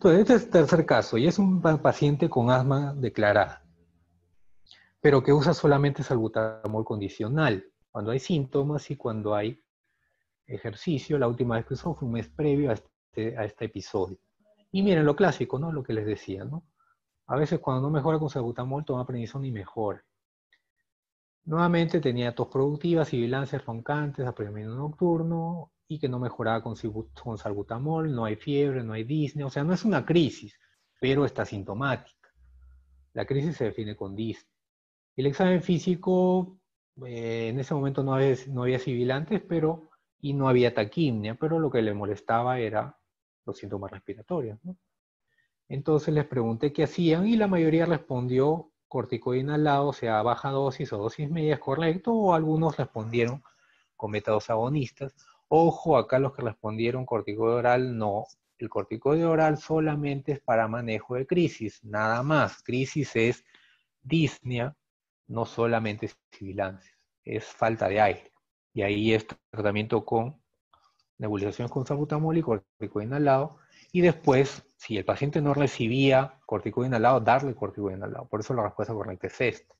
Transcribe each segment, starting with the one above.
Entonces, este es el tercer caso, y es un paciente con asma declarada, pero que usa solamente salbutamol condicional, cuando hay síntomas y cuando hay ejercicio. La última vez que usó fue un mes previo este, a este, episodio. Y miren lo clásico, ¿no? Lo que les decía, ¿no? A veces cuando no mejora con salbutamol, toma prednisona y mejora. Nuevamente tenía tos productiva, sibilancias roncantes, apremiamiento nocturno y que no mejoraba con, con salbutamol, no hay fiebre, no hay disnea, o sea, no es una crisis, pero está sintomática. La crisis se define con disnea. El examen físico, eh, en ese momento no había, no había sibilantes pero, y no había taquimnia, pero lo que le molestaba era los síntomas respiratorios. Entonces les pregunté qué hacían y la mayoría respondió corticoide inhalado, sea baja dosis o dosis media, es correcto, o algunos respondieron con metados agonistas. Ojo, acá los que respondieron corticoide oral, no. El corticoide oral solamente es para manejo de crisis, nada más. Crisis es disnea, no solamente es sibilancia, es falta de aire. Y ahí es tratamiento con nebulización con sabutamol y corticoide inhalado y después, si el paciente no recibía corticoide inhalado, darle corticoide inhalado. Por eso la respuesta correcta es esta.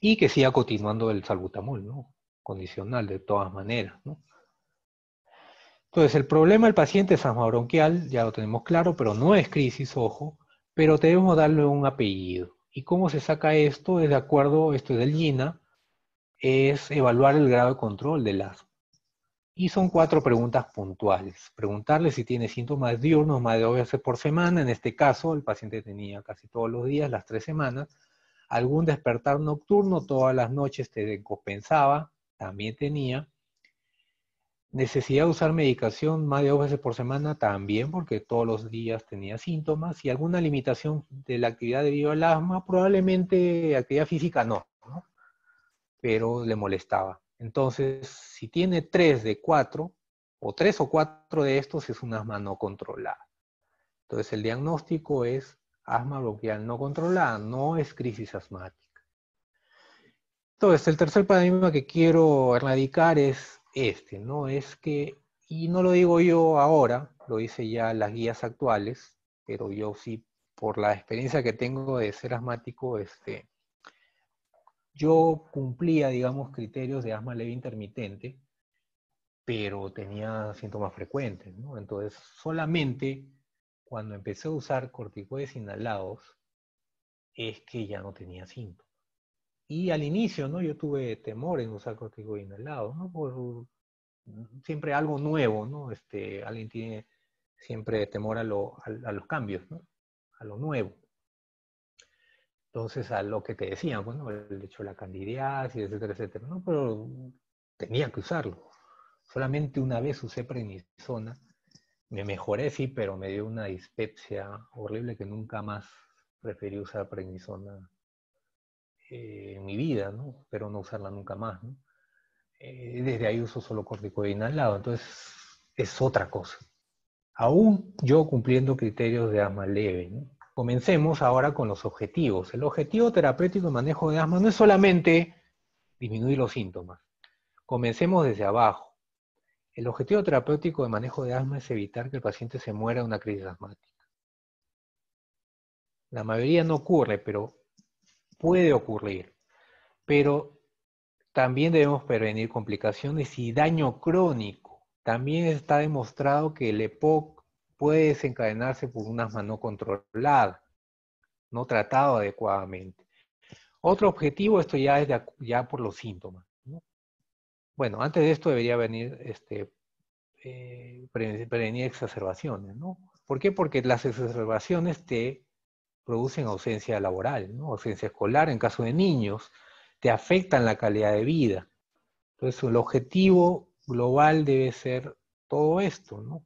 Y que siga continuando el salbutamol, ¿no? Condicional, de todas maneras, ¿no? Entonces, el problema del paciente es asma bronquial, ya lo tenemos claro, pero no es crisis, ojo, pero debemos darle un apellido. ¿Y cómo se saca esto? Es de acuerdo, esto es del GINA, es evaluar el grado de control del asma. Y son cuatro preguntas puntuales. Preguntarle si tiene síntomas diurnos más de dos veces por semana. En este caso, el paciente tenía casi todos los días, las tres semanas. Algún despertar nocturno, todas las noches te compensaba? también tenía. Necesidad de usar medicación más de dos veces por semana, también, porque todos los días tenía síntomas. Y alguna limitación de la actividad debido al asma, probablemente actividad física ¿no? pero le molestaba entonces, si tiene tres de cuatro, o tres o cuatro de estos, es un asma no controlada. Entonces, el diagnóstico es asma bloqueal no controlada, no es crisis asmática. Entonces, el tercer paradigma que quiero erradicar es este, ¿no? Es que, y no lo digo yo ahora, lo dice ya las guías actuales, pero yo sí, por la experiencia que tengo de ser asmático, este, yo cumplía, digamos, criterios de asma leve intermitente, pero tenía síntomas frecuentes, Entonces, solamente cuando empecé a usar corticoides inhalados es que ya no tenía síntomas. Y al inicio, ¿no? Yo tuve temor en usar corticoides inhalados, ¿no? Por siempre algo nuevo, ¿no? Este, alguien tiene siempre temor a, los cambios, A lo nuevo. Entonces, a lo que te decía bueno, el hecho de la candidiasis, etcétera, etcétera, no, pero tenía que usarlo. Solamente una vez usé prednisona, me mejoré, sí, pero me dio una dispepsia horrible que nunca más preferí usar prednisona eh, en mi vida, ¿no? Pero no usarla nunca más, ¿no? Eh, desde ahí uso solo corticoide inhalado, entonces es otra cosa. Aún yo cumpliendo criterios de ama leve, ¿no? Comencemos ahora con los objetivos. El objetivo terapéutico de manejo de asma no es solamente disminuir los síntomas. Comencemos desde abajo. El objetivo terapéutico de manejo de asma es evitar que el paciente se muera de una crisis asmática. La mayoría no ocurre, pero puede ocurrir. Pero también debemos prevenir complicaciones y daño crónico. También está demostrado que el EPOC puede desencadenarse por una asma no controlada, no tratado adecuadamente. Otro objetivo, esto ya es ya por los síntomas. Bueno, antes de esto debería venir este, eh, prevenir exacerbaciones, ¿no? ¿Por qué? Porque las exacerbaciones te producen ausencia laboral, ausencia escolar en caso de niños, te afectan la calidad de vida. Entonces, el objetivo global debe ser todo esto, ¿no?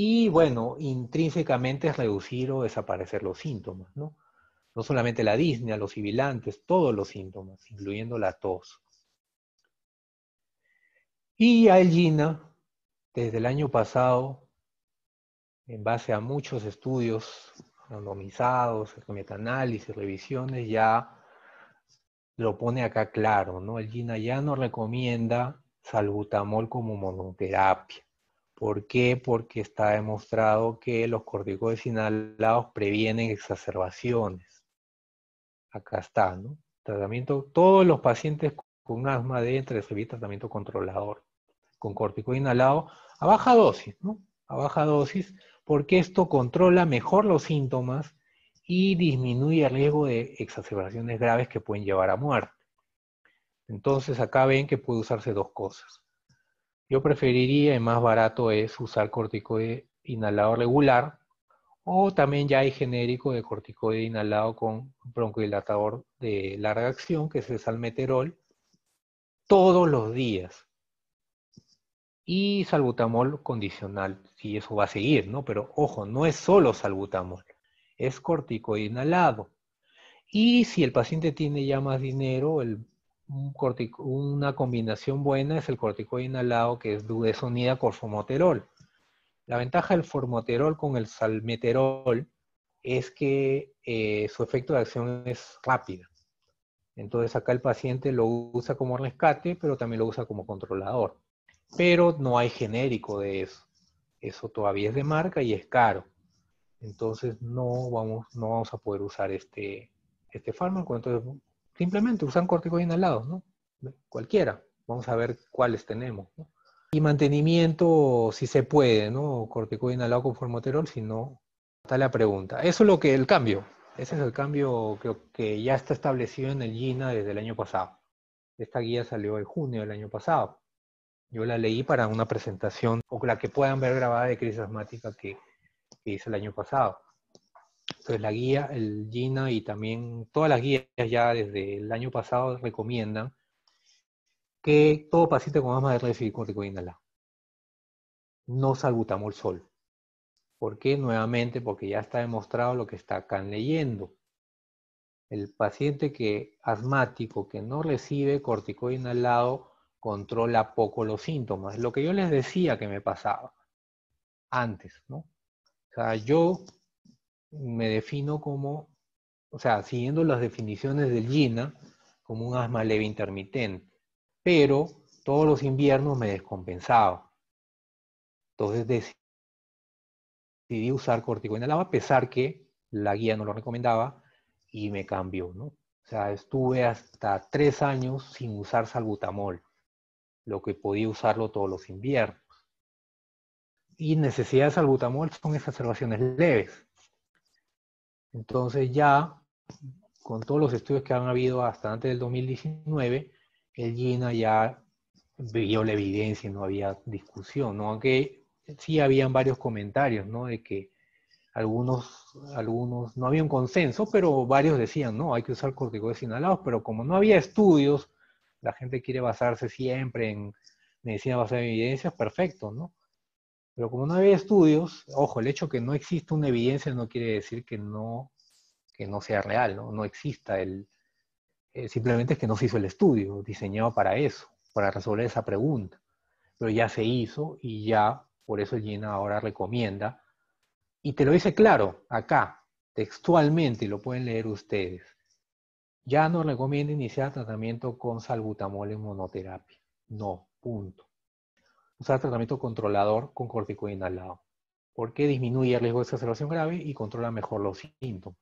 Y bueno, intrínsecamente es reducir o desaparecer los síntomas, ¿no? No solamente la disnea, los sibilantes, todos los síntomas, incluyendo la tos. Y a Elgina, desde el año pasado, en base a muchos estudios randomizados, metaanálisis, revisiones, ya lo pone acá claro, ¿no? Elgina ya no recomienda salbutamol como monoterapia ¿Por qué? Porque está demostrado que los corticoides inhalados previenen exacerbaciones. Acá está, ¿no? Tratamiento, todos los pacientes con asma deben recibir tratamiento controlador con corticoide inhalado a baja dosis, ¿no? A baja dosis, porque esto controla mejor los síntomas y disminuye el riesgo de exacerbaciones graves que pueden llevar a muerte. Entonces acá ven que puede usarse dos cosas. Yo preferiría, y más barato es usar corticoide inhalado regular, o también ya hay genérico de corticoide inhalado con broncodilatador de larga acción, que es el salmeterol, todos los días. Y salbutamol condicional, si eso va a seguir, ¿no? Pero ojo, no es solo salbutamol, es corticoide inhalado. Y si el paciente tiene ya más dinero, el una combinación buena es el corticoide inhalado que es dudesonida con formoterol. La ventaja del formoterol con el salmeterol es que eh, su efecto de acción es rápida. Entonces acá el paciente lo usa como rescate, pero también lo usa como controlador. Pero no hay genérico de eso. Eso todavía es de marca y es caro. Entonces no vamos, no vamos a poder usar este, este fármaco. Entonces Simplemente usan corticoide inhalados, ¿no? Cualquiera. Vamos a ver cuáles tenemos. Y mantenimiento, si se puede, ¿no? Corticoide inhalado con formoterol, si no, está la pregunta. Eso es lo que el cambio. Ese es el cambio que, ya está establecido en el GINA desde el año pasado. Esta guía salió en junio del año pasado. Yo la leí para una presentación, o la que puedan ver grabada de crisis asmática que hice el año pasado. Entonces la guía, el Gina y también todas las guías ya desde el año pasado recomiendan que todo paciente con asma debe recibir al inhalado. No el sol. ¿Por qué? Nuevamente, porque ya está demostrado lo que está acá leyendo. El paciente que asmático que no recibe cortico inhalado controla poco los síntomas. Lo que yo les decía que me pasaba antes, ¿no? O sea, yo me defino como, o sea, siguiendo las definiciones del GINA, como un asma leve intermitente, pero todos los inviernos me descompensaba. Entonces decidí usar corticoinalaba a pesar que la guía no lo recomendaba y me cambió, ¿no? O sea, estuve hasta tres años sin usar salbutamol, lo que podía usarlo todos los inviernos. Y necesidad de salbutamol son esas exacerbaciones leves entonces ya, con todos los estudios que han habido hasta antes del 2019, el GINA ya vio la evidencia y no había discusión, ¿no? Aunque sí habían varios comentarios, ¿no? De que algunos, algunos, no había un consenso, pero varios decían, no, hay que usar corticoides inhalados, pero como no había estudios, la gente quiere basarse siempre en medicina basada en evidencias, perfecto, ¿no? Pero como no había estudios, ojo, el hecho que no existe una evidencia no quiere decir que no, que no sea real, no, no exista el... Eh, simplemente es que no se hizo el estudio diseñado para eso, para resolver esa pregunta. Pero ya se hizo y ya, por eso Gina ahora recomienda. Y te lo dice claro, acá, textualmente, y lo pueden leer ustedes. Ya no recomienda iniciar tratamiento con salbutamol en monoterapia. No, punto usar tratamiento controlador con cortico inhalado, porque disminuye el riesgo de exacerbación grave y controla mejor los síntomas.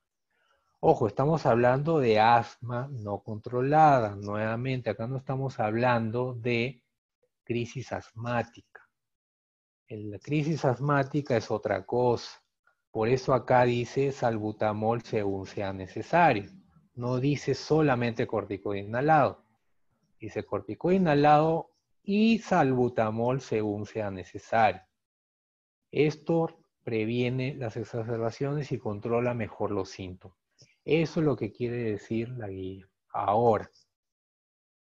Ojo, estamos hablando de asma no controlada. Nuevamente, acá no estamos hablando de crisis asmática. La crisis asmática es otra cosa. Por eso acá dice salbutamol según sea necesario. No dice solamente corticoide inhalado. Dice corticoide inhalado y salbutamol según sea necesario. Esto previene las exacerbaciones y controla mejor los síntomas. Eso es lo que quiere decir la guía. Ahora,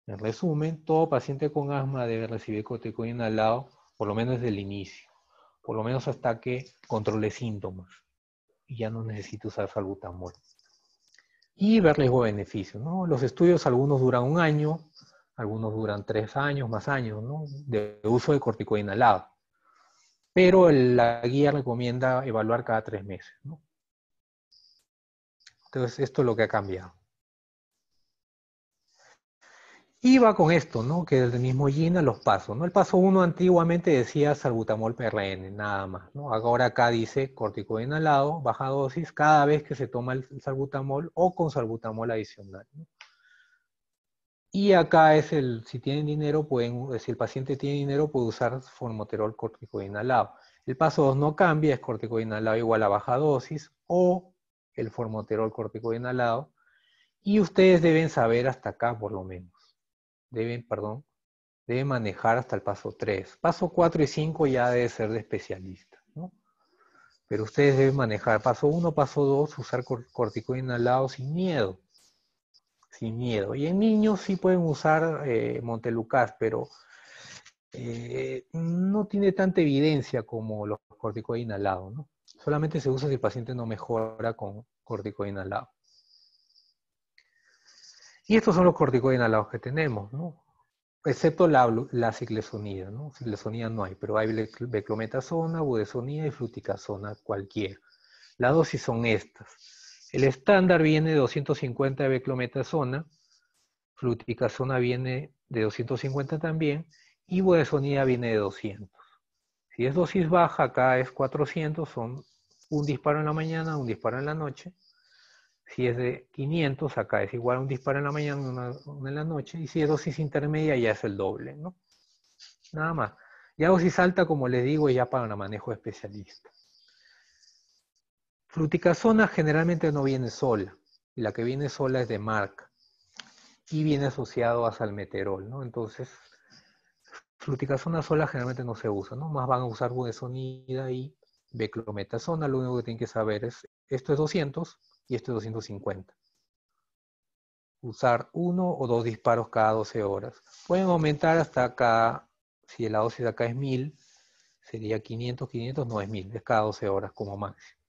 en resumen, todo paciente con asma debe recibir corticoide inhalado por lo menos desde el inicio, por lo menos hasta que controle síntomas y ya no necesita usar salbutamol. Y ver riesgo-beneficio. Los estudios algunos duran un año, algunos duran tres años, más años, ¿no? de uso de cortico Pero la guía recomienda evaluar cada tres meses. ¿no? Entonces, esto es lo que ha cambiado. Y va con esto, ¿no? Que desde el mismo Gina los pasos, ¿no? El paso uno antiguamente decía salbutamol PRN, nada más, ¿no? Ahora acá dice cortico inhalado, baja dosis, cada vez que se toma el salbutamol o con salbutamol adicional. ¿no? Y acá es el, si tienen dinero, pueden, si el paciente tiene dinero, puede usar formoterol inhalado. El paso 2 no cambia, es inhalado igual a baja dosis o el formoterol inhalado. Y ustedes deben saber hasta acá, por lo menos. Deben, perdón, deben manejar hasta el paso 3. Paso 4 y 5 ya debe ser de especialista, ¿no? Pero ustedes deben manejar paso 1, paso 2, usar inhalado sin miedo sin miedo. Y en niños sí pueden usar eh, Montelucas, pero eh, no tiene tanta evidencia como los corticoides inhalados, Solamente se usa si el paciente no mejora con corticoide inhalado. Y estos son los corticoides que tenemos, Excepto la, la ciclesonida, ¿no? Ciclesonida no hay, pero hay beclometasona, budesonida y fluticasona, cualquiera. Las dosis son estas. El estándar viene de 250 de beclometasona, fluticasona viene de 250 también y budesonida viene de 200. Si es dosis baja, acá es 400, son un disparo en la mañana, un disparo en la noche. Si es de 500, acá es igual un disparo en la mañana, en la noche. Y si es dosis intermedia, ya es el doble, ¿no? Nada más. Ya dosis alta, como les digo, ya para un manejo especialista. Fluticasona generalmente no viene sola, la que viene sola es de marca y viene asociado a salmeterol, Entonces, fluticasona sola generalmente no se usa, Más van a usar budesonida y beclometasona, lo único que tienen que saber es, esto es 200 y esto es 250. Usar uno o dos disparos cada 12 horas. Pueden aumentar hasta acá, si la dosis de acá es 1000, sería 500, 500, no es 1000, es cada 12 horas como máximo.